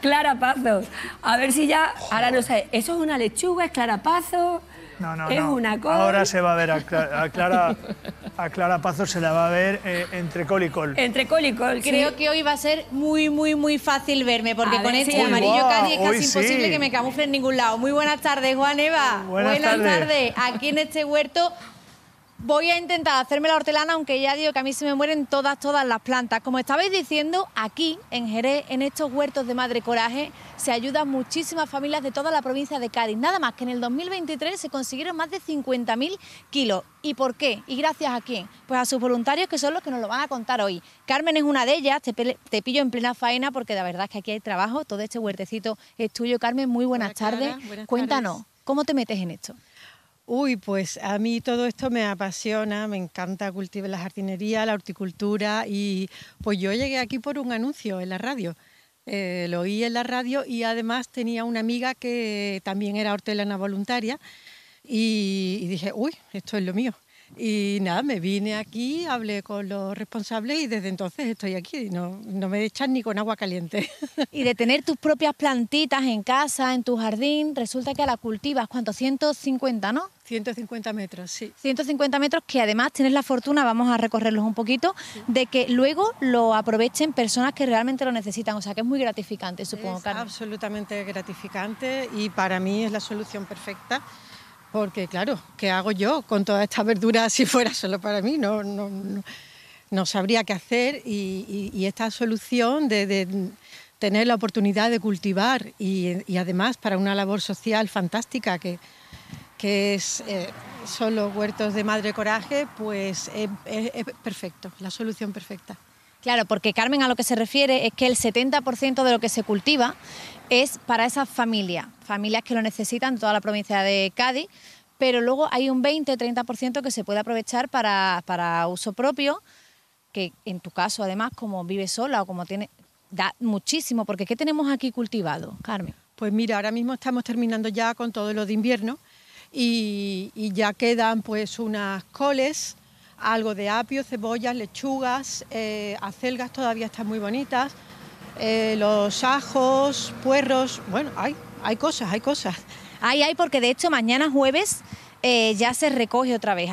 Clara Clarapazos. A ver si ya. Ahora no sé. ¿Eso es una lechuga? ¿Es Clara No, no, es Una cosa. Ahora se va a ver a Clara, a Clara, Pazos se la va a ver eh, entre col y col. Entre col y col. Creo que hoy va a ser muy, muy, muy fácil verme, porque con este amarillo casi es casi imposible que me camufle en ningún lado. Muy buenas tardes, Juan Eva. Buenas, tardes. Aquí en este huerto Voy a intentar hacerme la hortelana, aunque ya digo que a mí se me mueren todas, todas las plantas. Como estabais diciendo, aquí en Jerez, en estos huertos de Madre Coraje, se ayudan muchísimas familias de toda la provincia de Cádiz. Nada más que en el 2023 se consiguieron más de 50.000 kilos. ¿Y por qué? ¿Y gracias a quién? Pues a sus voluntarios que son los que nos lo van a contar hoy. Carmen es una de ellas, te, pillo en plena faena porque la verdad es que aquí hay trabajo, todo este huertecito es tuyo. Carmen, muy buenas, tardes. Cuéntanos, ¿cómo te metes en esto? Uy, pues a mí todo esto me apasiona, me encanta cultivar la jardinería, la horticultura y pues yo llegué aquí por un anuncio en la radio. Eh, lo oí en la radio y además tenía una amiga que también era hortelana voluntaria y dije, uy, esto es lo mío. Y nada, me vine aquí, hablé con los responsables y desde entonces estoy aquí. No, no me echan ni con agua caliente. Y de tener tus propias plantitas en casa, en tu jardín, resulta que a la cultivas, ¿cuánto? 150, ¿no? 150 metros, sí. 150 metros que además tienes la fortuna, vamos a recorrerlos un poquito, de que luego lo aprovechen personas que realmente lo necesitan. O sea, que es muy gratificante, supongo, es Absolutamente gratificante y para mí es la solución perfecta porque claro, ¿qué hago yo con todas estas verduras si fuera solo para mí? No, no, no, sabría qué hacer y, esta solución de, tener la oportunidad de cultivar y, además para una labor social fantástica que, es, eh, son los huertos de Madre Coraje, pues es perfecto, la solución perfecta. Claro, porque Carmen a lo que se refiere es que el 70% de lo que se cultiva es para esas familias, familias que lo necesitan toda la provincia de Cádiz, pero luego hay un 20-30% que se puede aprovechar para, uso propio, que en tu caso además como vives sola o como tiene, da muchísimo, porque ¿qué tenemos aquí cultivado, Carmen? Pues mira, ahora mismo estamos terminando ya con todo lo de invierno y, y ya quedan pues unas coles, algo de apio, cebollas, lechugas, eh, acelgas todavía están muy bonitas, eh, los ajos, puerros, bueno, hay, hay cosas, hay cosas. Hay, hay, porque de hecho mañana jueves eh, ya se recoge otra vez.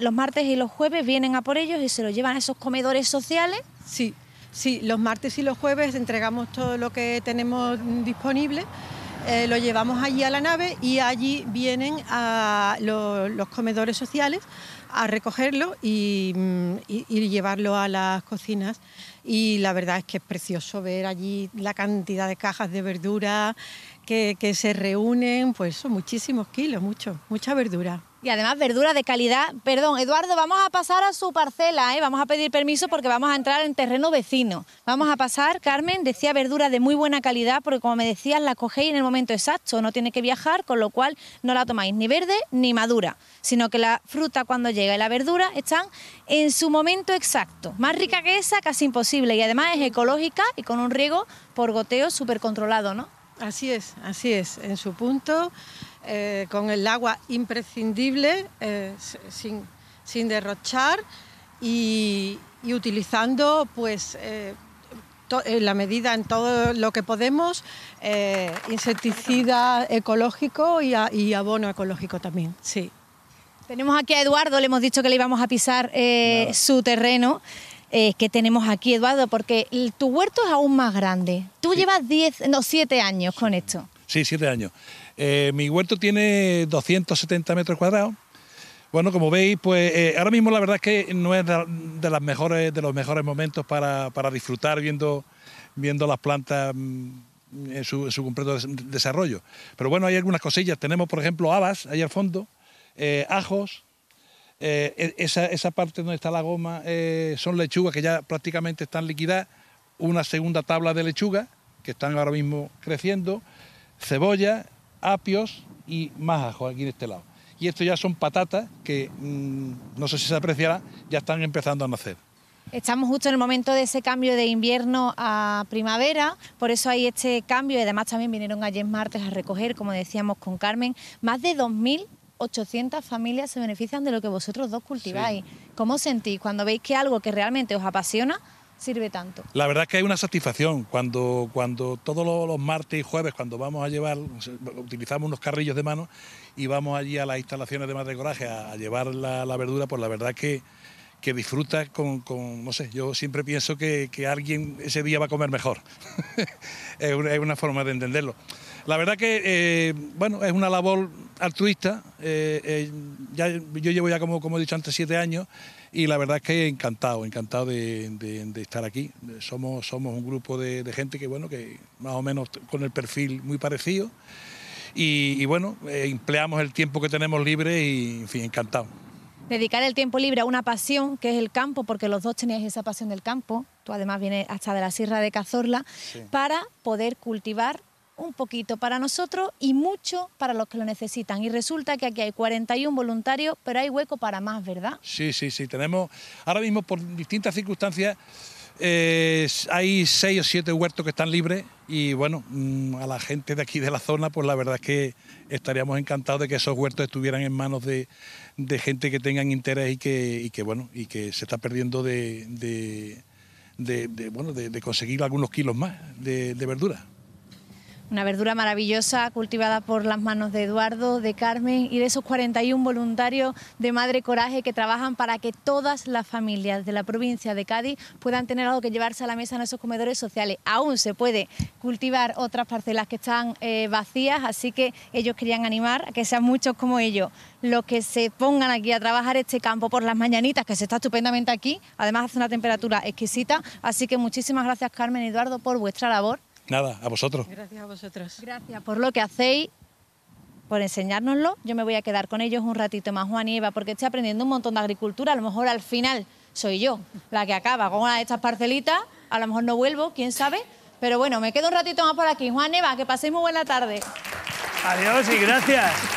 los martes y los jueves vienen a por ellos y se los llevan a esos comedores sociales. Sí, sí, los martes y los jueves entregamos todo lo que tenemos disponible eh, lo llevamos allí a la nave y allí vienen a los comedores sociales a recogerlo mm, y, y, llevarlo a las cocinas. Y la verdad es que es precioso ver allí la cantidad de cajas de verdura que, se reúnen, pues son muchísimos kilos, mucho, mucha verdura. Y además verdura de calidad. Perdón, Eduardo, vamos a pasar a su parcela, ¿eh? vamos a pedir permiso porque vamos a entrar en terreno vecino. Vamos a pasar, Carmen, decía verdura de muy buena calidad porque como me decías, la cogéis en el momento exacto, no tiene que viajar, con lo cual no la tomáis ni verde ni madura, sino que la fruta cuando llega y la verdura están en su momento exacto. Más rica que esa, casi imposible. Y además es ecológica y con un riego por goteo súper controlado, ¿no? Así es, así es, en su punto, eh, con el agua imprescindible, eh, sin, derrochar y, utilizando pues eh, en la medida en todo lo que podemos, insecticida ecológico y, abono ecológico también, sí. Tenemos aquí a Eduardo, le hemos dicho que le íbamos a pisar su terreno. Eh, que tenemos aquí, Eduardo, porque tu huerto es aún más grande. Tú llevas 10, no, 7 años con esto. Sí, siete años. Eh, mi huerto tiene 270 metros cuadrados. Bueno, como veis, pues eh, ahora mismo la verdad es que no es de, mejores, de los mejores momentos para, disfrutar viendo, viendo las plantas mm, en su, completo desarrollo. Pero bueno, hay algunas cosillas. Tenemos, por ejemplo, habas ahí al fondo, ajos, eh, e, esa, parte donde está la goma eh, son lechugas que ya prácticamente están liquidadas, una segunda tabla de lechuga que están ahora mismo creciendo, cebolla, apios y más ajo aquí en este lado. Y esto ya son patatas que mm, no sé si se apreciará, ya están empezando a nacer. Estamos justo en el momento de ese cambio de invierno a primavera, por eso hay este cambio y además también vinieron ayer martes a recoger, como decíamos con Carmen, más de 2.000 800 familias se benefician de lo que vosotros dos cultiváis. ¿Cómo sentís cuando veis que algo que realmente os apasiona sirve tanto? La verdad es que hay una satisfacción cuando, cuando todos los, martes y jueves, cuando vamos a llevar, utilizamos unos carrillos de mano y vamos allí a las instalaciones de Madre Coraje a, llevar la, verdura, pues la verdad que que disfruta con, no sé, yo siempre pienso que, alguien ese día va a comer mejor. es, una, forma de entenderlo. La verdad que, eh, bueno, es una labor altruista. Eh, eh, ya, yo llevo ya, como, como he dicho antes, siete años y la verdad es que encantado, encantado de, estar aquí. Somos, somos un grupo de, gente que, bueno, que más o menos con el perfil muy parecido y, bueno, eh, empleamos el tiempo que tenemos libre y, en fin, encantado. Dedicar el tiempo libre a una pasión que es el campo, porque los dos tenéis esa pasión del campo, tú además vienes hasta de la Sierra de Cazorla, para poder cultivar un poquito para nosotros y mucho para los que lo necesitan. Y resulta que aquí hay 41 voluntarios, pero hay hueco para más, ¿verdad? Sí, sí, sí. Tenemos ahora mismo, por distintas circunstancias, eh, hay seis o siete huertos que están libres y bueno, mm, a la gente de aquí de la zona, pues la verdad es que estaríamos encantados de que esos huertos estuvieran en manos de, de gente que tengan interés y que, bueno, y que se está perdiendo de, de, bueno, de, conseguir algunos kilos más de verduras". Una verdura maravillosa cultivada por las manos de Eduardo, de Carmen y de esos 41 voluntarios de Madre Coraje que trabajan para que todas las familias de la provincia de Cádiz puedan tener algo que llevarse a la mesa en esos comedores sociales. Aún se puede cultivar otras parcelas que están eh, vacías, así que ellos querían animar a que sean muchos como ellos los que se pongan aquí a trabajar este campo por las mañanitas, que se está estupendamente aquí. Además hace una temperatura exquisita, así que muchísimas gracias Carmen y Eduardo por vuestra labor Nada, a vosotros. Gracias a vosotros. Gracias por lo que hacéis, por enseñárnoslo. Yo me voy a quedar con ellos un ratito más, Juan y Eva, porque estoy aprendiendo un montón de agricultura. A lo mejor al final soy yo la que acaba con de estas parcelitas. A lo mejor no vuelvo, quién sabe. Pero bueno, me quedo un ratito más por aquí. Juan Eva, que paséis muy buena tarde. Adiós y gracias.